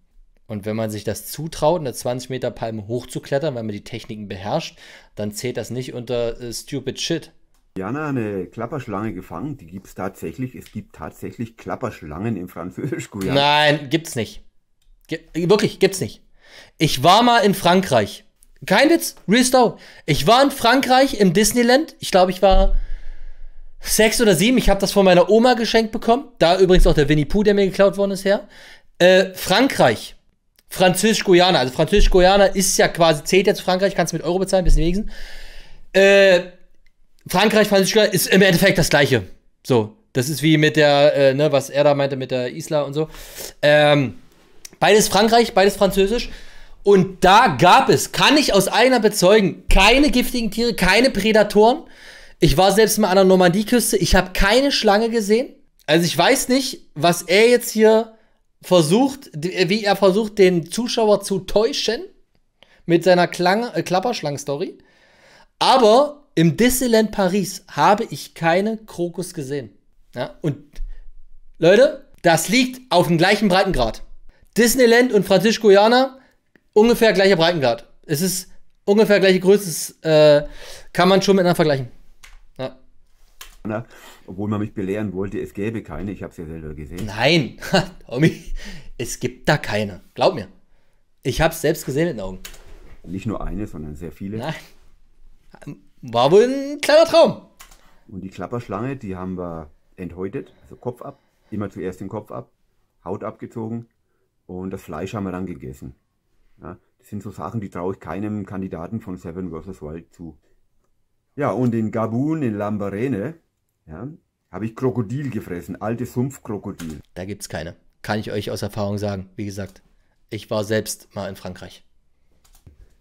Und wenn man sich das zutraut, eine 20 Meter Palme hochzuklettern, weil man die Techniken beherrscht, dann zählt das nicht unter äh, stupid shit. Jana eine Klapperschlange gefangen, die gibt es tatsächlich. Es gibt tatsächlich Klapperschlangen im französisch Guyana. Nein, gibt's nicht. G wirklich, gibt's nicht. Ich war mal in Frankreich kein Witz, Real Story. Ich war in Frankreich im Disneyland. Ich glaube, ich war sechs oder sieben. Ich habe das von meiner Oma geschenkt bekommen. Da übrigens auch der Winnie Pooh, der mir geklaut worden ist, her. Äh, Frankreich. Französisch-Guyana. Also Französisch-Guyana ist ja quasi, zählt ja zu Frankreich, kannst du mit Euro bezahlen, bisschen wenigstens. Äh, Frankreich, Französisch-Guyana ist im Endeffekt das Gleiche. So, das ist wie mit der, äh, ne, was er da meinte mit der Isla und so. Ähm, beides Frankreich, beides Französisch. Und da gab es, kann ich aus einer bezeugen, keine giftigen Tiere, keine Prädatoren. Ich war selbst mal an der Normandieküste, ich habe keine Schlange gesehen. Also ich weiß nicht, was er jetzt hier versucht, wie er versucht, den Zuschauer zu täuschen mit seiner äh, Klapperschlangen-Story. Aber im Disneyland Paris habe ich keine Krokus gesehen. Ja, und Leute, das liegt auf dem gleichen Breitengrad. Disneyland und Francisco Jana ungefähr gleicher Breitengrad. Es ist ungefähr gleiche Größe. Es, äh, kann man schon miteinander vergleichen. Ja. Obwohl man mich belehren wollte, es gäbe keine. Ich habe es ja selber gesehen. Nein, *laughs* Tommy, es gibt da keine. Glaub mir. Ich habe es selbst gesehen mit den Augen. Nicht nur eine, sondern sehr viele. Nein. War wohl ein kleiner Traum. Und die Klapperschlange, die haben wir enthäutet, also Kopf ab. Immer zuerst den Kopf ab, Haut abgezogen und das Fleisch haben wir dann gegessen. Ja, das sind so Sachen, die traue ich keinem Kandidaten von Seven vs. Wild zu. Ja, und in Gabun, in Lambarene, ja, habe ich Krokodil gefressen, alte Sumpfkrokodil. Da gibt es keine. Kann ich euch aus Erfahrung sagen, wie gesagt. Ich war selbst mal in Frankreich.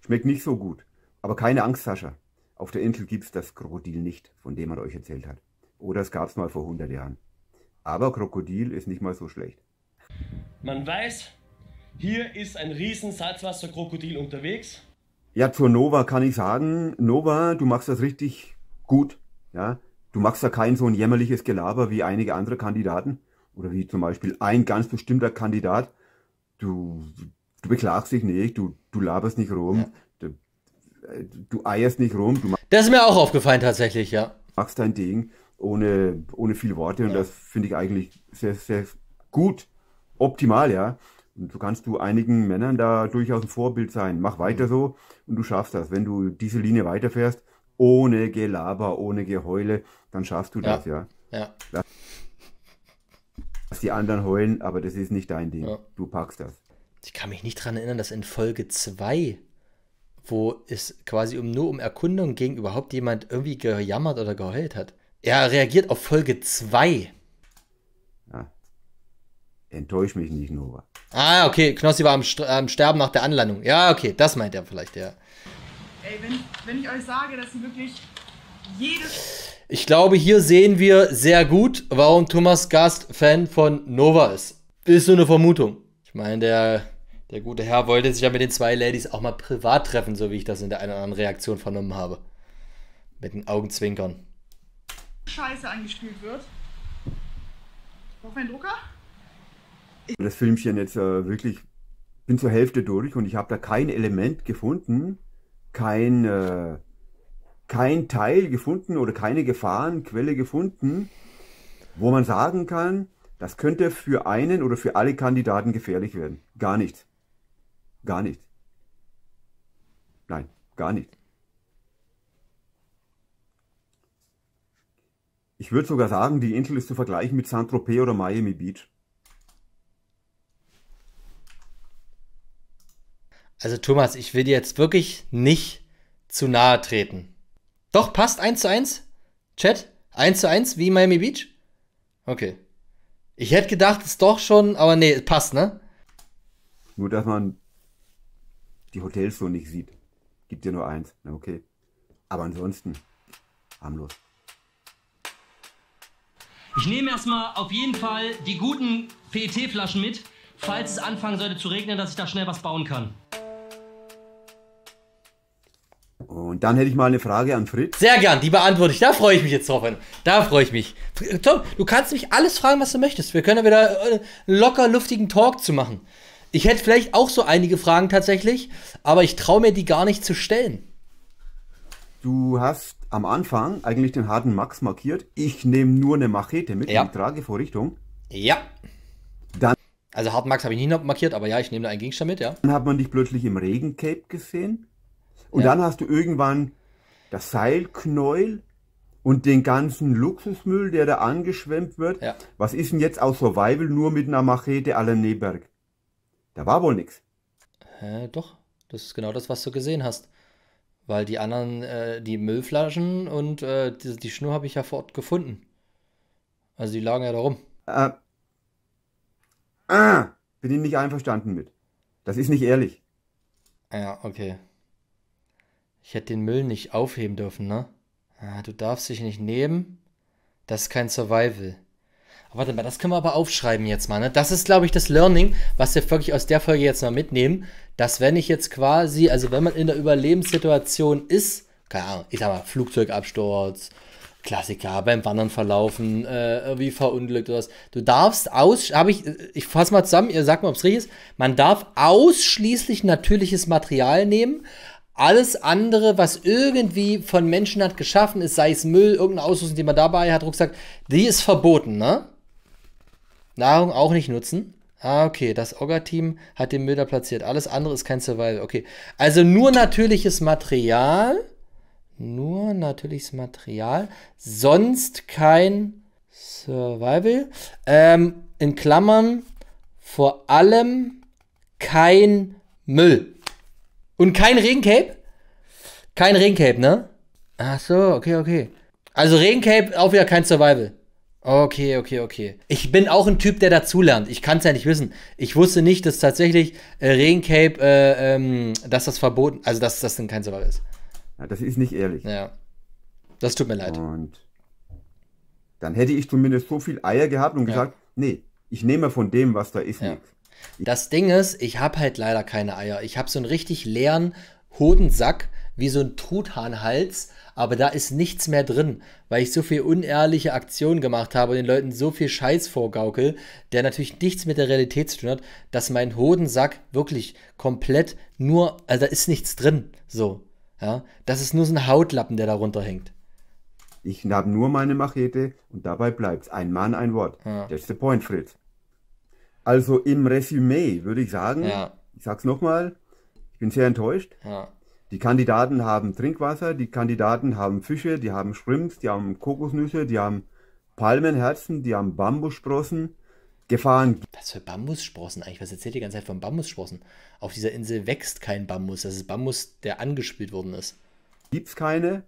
Schmeckt nicht so gut. Aber keine Angst, Sascha. Auf der Insel gibt es das Krokodil nicht, von dem man euch erzählt hat. Oder es gab es mal vor 100 Jahren. Aber Krokodil ist nicht mal so schlecht. Man weiß, hier ist ein riesen Salzwasserkrokodil unterwegs. Ja, zur Nova kann ich sagen, Nova, du machst das richtig gut. Ja, du machst da kein so ein jämmerliches Gelaber wie einige andere Kandidaten oder wie zum Beispiel ein ganz bestimmter Kandidat. Du, du beklagst dich nicht, du, du laberst nicht rum, ja. du, äh, du, eierst nicht rum. Du das ist mir auch aufgefallen tatsächlich, ja. Machst dein Ding ohne, ohne viel Worte und das finde ich eigentlich sehr, sehr gut, optimal, ja. Und so kannst du einigen Männern da durchaus ein Vorbild sein. Mach mhm. weiter so und du schaffst das. Wenn du diese Linie weiterfährst, ohne Gelaber, ohne Geheule, dann schaffst du das, ja. ja. ja. Lass die anderen heulen, aber das ist nicht dein Ding. Ja. Du packst das. Ich kann mich nicht daran erinnern, dass in Folge 2, wo es quasi um, nur um Erkundung ging, überhaupt jemand irgendwie gejammert oder geheult hat. Er reagiert auf Folge 2. Enttäusch mich nicht, Nova. Ah, okay, Knossi war am, St am Sterben nach der Anlandung. Ja, okay, das meint er vielleicht, ja. Ey, wenn, wenn ich euch sage, dass sie wirklich jedes. Ich glaube, hier sehen wir sehr gut, warum Thomas Gast Fan von Nova ist. Ist nur eine Vermutung. Ich meine, der, der gute Herr wollte sich ja mit den zwei Ladies auch mal privat treffen, so wie ich das in der einen oder anderen Reaktion vernommen habe. Mit den Augenzwinkern. Scheiße angespielt wird. Braucht mein Drucker? das Filmchen jetzt äh, wirklich, bin zur Hälfte durch und ich habe da kein Element gefunden, kein, äh, kein Teil gefunden oder keine Gefahrenquelle gefunden, wo man sagen kann, das könnte für einen oder für alle Kandidaten gefährlich werden. Gar nichts. Gar nichts. Nein, gar nicht. Ich würde sogar sagen, die Insel ist zu vergleichen mit Saint-Tropez oder Miami Beach. Also Thomas, ich will dir jetzt wirklich nicht zu nahe treten. Doch, passt 1 zu 1? Chat? 1 zu 1 wie Miami Beach? Okay. Ich hätte gedacht, es doch schon, aber nee, es passt, ne? Nur, dass man die Hotels so nicht sieht. Gibt dir nur eins. Na, okay. Aber ansonsten, harmlos. Ich nehme erstmal auf jeden Fall die guten PET-Flaschen mit, falls es anfangen sollte zu regnen, dass ich da schnell was bauen kann. Und dann hätte ich mal eine Frage an Fritz. Sehr gern, die beantworte ich. Da freue ich mich jetzt drauf. Da freue ich mich. Tom, du kannst mich alles fragen, was du möchtest. Wir können ja wieder äh, einen locker luftigen Talk zu machen. Ich hätte vielleicht auch so einige Fragen tatsächlich, aber ich traue mir die gar nicht zu stellen. Du hast am Anfang eigentlich den harten Max markiert. Ich nehme nur eine Machete mit ja. in die Tragevorrichtung. Ja. Dann also harten Max habe ich nicht markiert, aber ja, ich nehme da einen Gegenstand mit, ja. Dann hat man dich plötzlich im Regencape gesehen. Und ja. dann hast du irgendwann das Seilknäuel und den ganzen Luxusmüll, der da angeschwemmt wird. Ja. Was ist denn jetzt aus Survival nur mit einer Machete à la Neberg? Da war wohl nichts. Hä, doch, das ist genau das, was du gesehen hast. Weil die anderen, äh, die Müllflaschen und äh, die, die, Schnur habe ich ja vor Ort gefunden. Also die lagen ja da rum. Äh, äh, bin ich nicht einverstanden mit. Das ist nicht ehrlich. Ja, okay. Ich hätte den Müll nicht aufheben dürfen, ne? Ah, du darfst dich nicht nehmen. Das ist kein Survival. Aber warte mal, das können wir aber aufschreiben jetzt mal, ne? Das ist, glaube ich, das Learning, was wir wirklich aus der Folge jetzt mal mitnehmen, dass wenn ich jetzt quasi, also wenn man in der Überlebenssituation ist, keine Ahnung, ich sag mal, Flugzeugabsturz, Klassiker, beim Wandern verlaufen, äh, irgendwie verunglückt oder was. Du darfst aus, habe ich, ich fasse mal zusammen, ihr sagt mal, ob es richtig ist. Man darf ausschließlich natürliches Material nehmen, alles andere, was irgendwie von Menschen hat geschaffen ist, sei es Müll, irgendeine Ausrüstung, die man dabei hat, Rucksack, die ist verboten, ne? Nahrung auch nicht nutzen. Ah, okay, das Ogger-Team hat den Müll da platziert. Alles andere ist kein Survival. Okay, also nur natürliches Material. Nur natürliches Material. Sonst kein Survival. Ähm, in Klammern vor allem kein Müll. Und kein Regencape? Kein Regencape, ne? Ach so, okay, okay. Also Regencape auch wieder kein Survival. Okay, okay, okay. Ich bin auch ein Typ, der dazulernt. Ich kann es ja nicht wissen. Ich wusste nicht, dass tatsächlich äh, Regencape, äh, ähm, dass das verboten, also dass das denn kein Survival ist. Ja, das ist nicht ehrlich. Ja. Das tut mir leid. Und dann hätte ich zumindest so viel Eier gehabt und ja. gesagt, nee, ich nehme von dem, was da ist, ja. nichts. Das Ding ist, ich habe halt leider keine Eier. Ich habe so einen richtig leeren Hodensack, wie so ein Truthahnhals, aber da ist nichts mehr drin, weil ich so viel unehrliche Aktionen gemacht habe und den Leuten so viel Scheiß vorgaukel, der natürlich nichts mit der Realität zu tun hat, dass mein Hodensack wirklich komplett nur, also da ist nichts drin, so. Ja, das ist nur so ein Hautlappen, der da runterhängt. Ich habe nur meine Machete und dabei bleibt's. Ein Mann, ein Wort. Ja. That's the point, Fritz. Also im Resümee würde ich sagen, ja. ich sag's nochmal, ich bin sehr enttäuscht. Ja. Die Kandidaten haben Trinkwasser, die Kandidaten haben Fische, die haben Shrimps, die haben Kokosnüsse, die haben Palmenherzen, die haben Bambussprossen. Gefahren. Was für Bambussprossen eigentlich? Was erzählt die ganze Zeit von Bambussprossen? Auf dieser Insel wächst kein Bambus. Das ist Bambus, der angespült worden ist. Gibt's keine?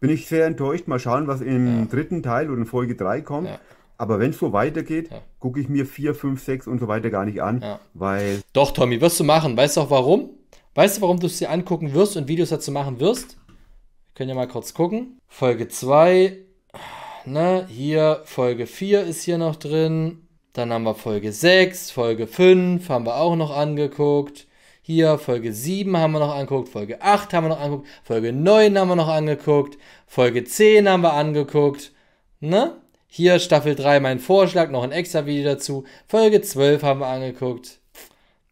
Bin ich sehr enttäuscht. Mal schauen, was im ja. dritten Teil oder in Folge 3 kommt. Ja. Aber wenn es so weitergeht, ja. gucke ich mir 4, 5, 6 und so weiter gar nicht an, ja. weil. Doch, Tommy, wirst du machen. Weißt du auch warum? Weißt du, warum du es dir angucken wirst und Videos dazu machen wirst? können ja mal kurz gucken. Folge 2, ne, hier, Folge 4 ist hier noch drin. Dann haben wir Folge 6, Folge 5 haben wir auch noch angeguckt. Hier, Folge 7 haben wir noch angeguckt, Folge 8 haben wir noch angeguckt, Folge 9 haben wir noch angeguckt, Folge 10 haben wir angeguckt. Ne? Hier Staffel 3 mein Vorschlag, noch ein extra Video dazu. Folge 12 haben wir angeguckt.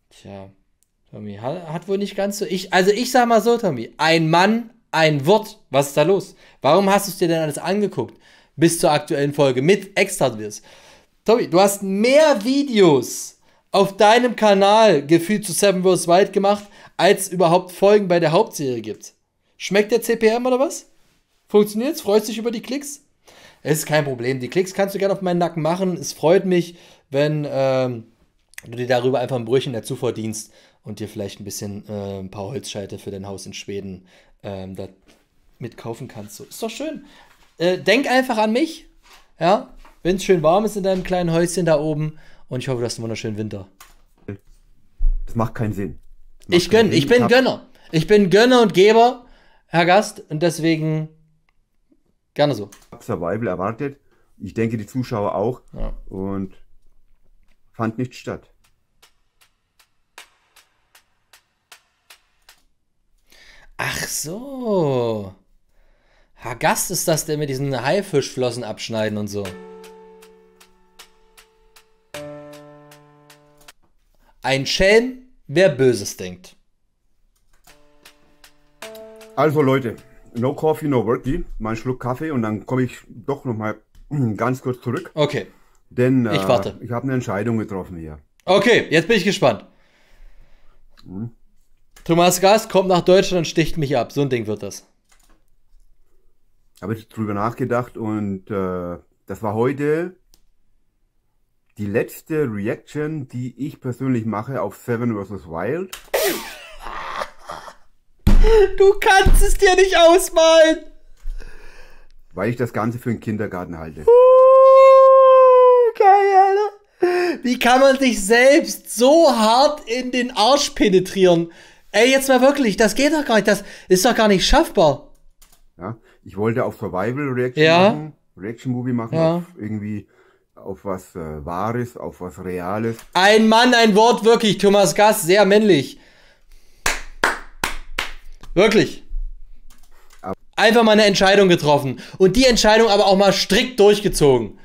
Tja, Tommy hat, hat wohl nicht ganz so. Ich, also ich sag mal so, Tommy, ein Mann, ein Wort. Was ist da los? Warum hast du es dir denn alles angeguckt? Bis zur aktuellen Folge mit extra Videos. Tommy, du hast mehr Videos auf deinem Kanal gefühlt zu Seven vs. Wild gemacht, als überhaupt Folgen bei der Hauptserie gibt. Schmeckt der CPM oder was? Funktioniert's? Freust du dich über die Klicks? Es ist kein Problem. Die Klicks kannst du gerne auf meinen Nacken machen. Es freut mich, wenn ähm, du dir darüber einfach ein Brüchen dazu verdienst und dir vielleicht ein bisschen äh, ein paar Holzscheite für dein Haus in Schweden ähm, da mitkaufen kannst. So, ist doch schön. Äh, denk einfach an mich. Ja, wenn es schön warm ist in deinem kleinen Häuschen da oben. Und ich hoffe, du hast einen wunderschönen Winter. Das macht keinen Sinn. Macht ich gönn, ich bin Gönner. Ich bin Gönner und Geber, Herr Gast. Und deswegen Gerne so. Ich habe Survival erwartet. Ich denke, die Zuschauer auch. Ja. Und fand nicht statt. Ach so. Herr Gast ist das, der mit diesen Haifischflossen abschneiden und so. Ein Schelm, wer Böses denkt. Also Leute, No Coffee, No Worky, mein Schluck Kaffee und dann komme ich doch nochmal *clears throat* ganz kurz zurück. Okay. Denn ich, warte. Äh, ich habe eine Entscheidung getroffen hier. Okay, jetzt bin ich gespannt. Hm. Thomas Gast kommt nach Deutschland und sticht mich ab. So ein Ding wird das. Habe ich drüber nachgedacht und äh, das war heute die letzte Reaction, die ich persönlich mache auf Seven vs. Wild. Du kannst es dir nicht ausmalen. Weil ich das Ganze für einen Kindergarten halte. Uh, geil, Alter. Wie kann man sich selbst so hart in den Arsch penetrieren? Ey, jetzt mal wirklich, das geht doch gar nicht. Das ist doch gar nicht schaffbar. Ja, ich wollte auf Survival Reaction ja. machen, Reaction Movie machen, ja. auf irgendwie auf was äh, Wahres, auf was Reales. Ein Mann, ein Wort wirklich, Thomas Gass, sehr männlich. Wirklich. Einfach mal eine Entscheidung getroffen. Und die Entscheidung aber auch mal strikt durchgezogen.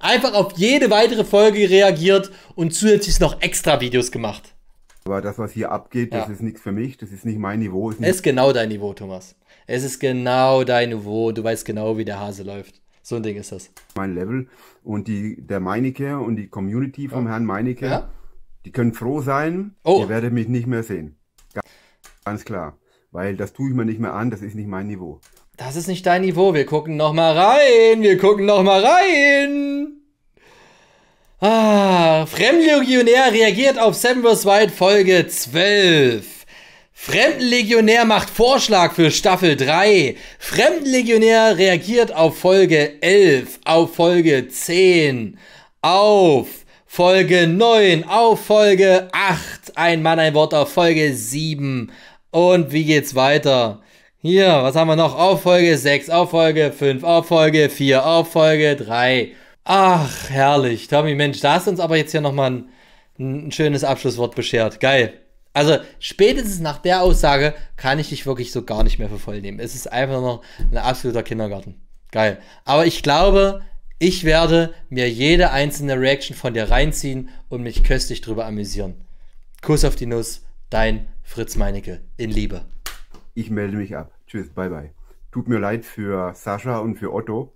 Einfach auf jede weitere Folge reagiert und zusätzlich noch extra Videos gemacht. Aber das, was hier abgeht, ja. das ist nichts für mich, das ist nicht mein Niveau. Ist es ist genau dein Niveau, Thomas. Es ist genau dein Niveau. Du weißt genau, wie der Hase läuft. So ein Ding ist das. Mein Level und die, der Meinecke und die Community vom ja. Herrn Meinecke, ja. die können froh sein, oh. ihr werdet mich nicht mehr sehen. Ganz klar weil das tue ich mir nicht mehr an, das ist nicht mein Niveau. Das ist nicht dein Niveau. Wir gucken noch mal rein. Wir gucken noch mal rein. Ah, Fremdlegionär reagiert auf Seven vs. Wild Folge 12. Fremdenlegionär macht Vorschlag für Staffel 3. Fremdenlegionär reagiert auf Folge 11, auf Folge 10, auf Folge 9, auf Folge 8. Ein Mann, ein Wort auf Folge 7, und wie geht's weiter? Hier, was haben wir noch? Auf Folge 6, auf Folge 5, auf Folge 4, auf Folge 3. Ach, herrlich. Tommy, Mensch, da hast du uns aber jetzt hier nochmal ein, ein schönes Abschlusswort beschert. Geil. Also spätestens nach der Aussage kann ich dich wirklich so gar nicht mehr für voll nehmen. Es ist einfach nur noch ein absoluter Kindergarten. Geil. Aber ich glaube, ich werde mir jede einzelne Reaction von dir reinziehen und mich köstlich drüber amüsieren. Kuss auf die Nuss, dein Fritz Meinecke in Liebe. Ich melde mich ab. Tschüss, bye bye. Tut mir leid für Sascha und für Otto,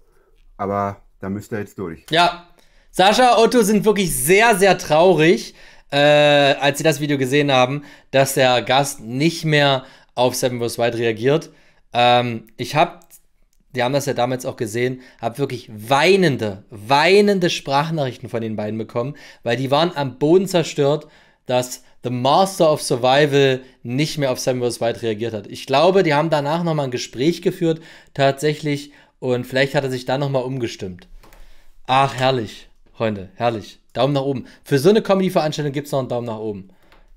aber da müsst ihr jetzt durch. Ja, Sascha, Otto sind wirklich sehr, sehr traurig, äh, als sie das Video gesehen haben, dass der Gast nicht mehr auf Seven vs. White reagiert. Ähm, ich habe, die haben das ja damals auch gesehen, habe wirklich weinende, weinende Sprachnachrichten von den beiden bekommen, weil die waren am Boden zerstört, dass The Master of Survival nicht mehr auf Sam vs. White reagiert hat. Ich glaube, die haben danach nochmal ein Gespräch geführt, tatsächlich, und vielleicht hat er sich da nochmal umgestimmt. Ach, herrlich, Freunde, herrlich. Daumen nach oben. Für so eine Comedy-Veranstaltung gibt es noch einen Daumen nach oben.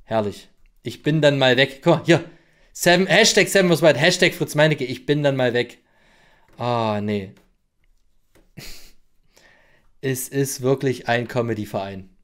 Herrlich. Ich bin dann mal weg. Guck mal, hier. Sam, Hashtag Sam vs. White, Hashtag Fritz Meinecke, ich bin dann mal weg. Ah, nee. *laughs* es ist wirklich ein Comedy-Verein.